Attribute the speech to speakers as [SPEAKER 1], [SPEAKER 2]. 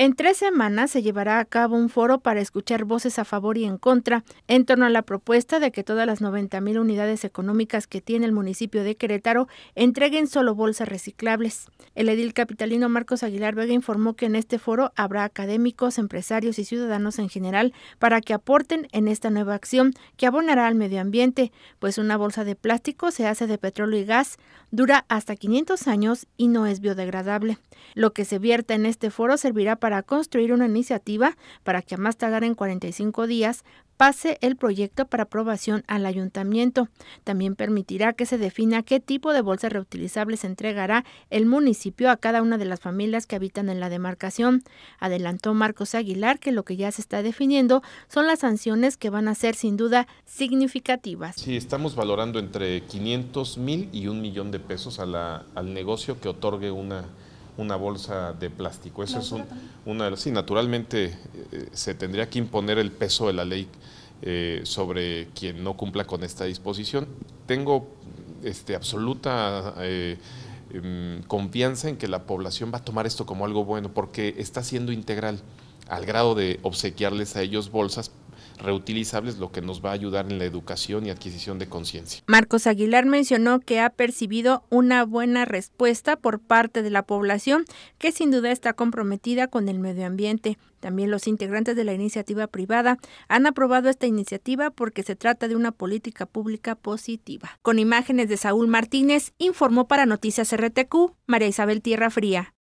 [SPEAKER 1] En tres semanas se llevará a cabo un foro para escuchar voces a favor y en contra en torno a la propuesta de que todas las 90.000 unidades económicas que tiene el municipio de Querétaro entreguen solo bolsas reciclables. El edil capitalino Marcos Aguilar Vega informó que en este foro habrá académicos, empresarios y ciudadanos en general para que aporten en esta nueva acción que abonará al medio ambiente, pues una bolsa de plástico se hace de petróleo y gas, dura hasta 500 años y no es biodegradable. Lo que se vierta en este foro servirá para para construir una iniciativa para que a más tardar en 45 días pase el proyecto para aprobación al ayuntamiento. También permitirá que se defina qué tipo de bolsas reutilizables entregará el municipio a cada una de las familias que habitan en la demarcación. Adelantó Marcos Aguilar que lo que ya se está definiendo son las sanciones que van a ser sin duda significativas.
[SPEAKER 2] Sí, estamos valorando entre 500 mil y un millón de pesos al negocio que otorgue una una bolsa de plástico. Eso es una... Sí, naturalmente eh, se tendría que imponer el peso de la ley eh, sobre quien no cumpla con esta disposición. Tengo este, absoluta eh, em, confianza en que la población va a tomar esto como algo bueno porque está siendo integral al grado de obsequiarles a ellos bolsas reutilizables, lo que nos va a ayudar en la educación y adquisición de conciencia.
[SPEAKER 1] Marcos Aguilar mencionó que ha percibido una buena respuesta por parte de la población, que sin duda está comprometida con el medio ambiente. También los integrantes de la iniciativa privada han aprobado esta iniciativa porque se trata de una política pública positiva. Con imágenes de Saúl Martínez, informó para Noticias RTQ María Isabel Tierra Fría.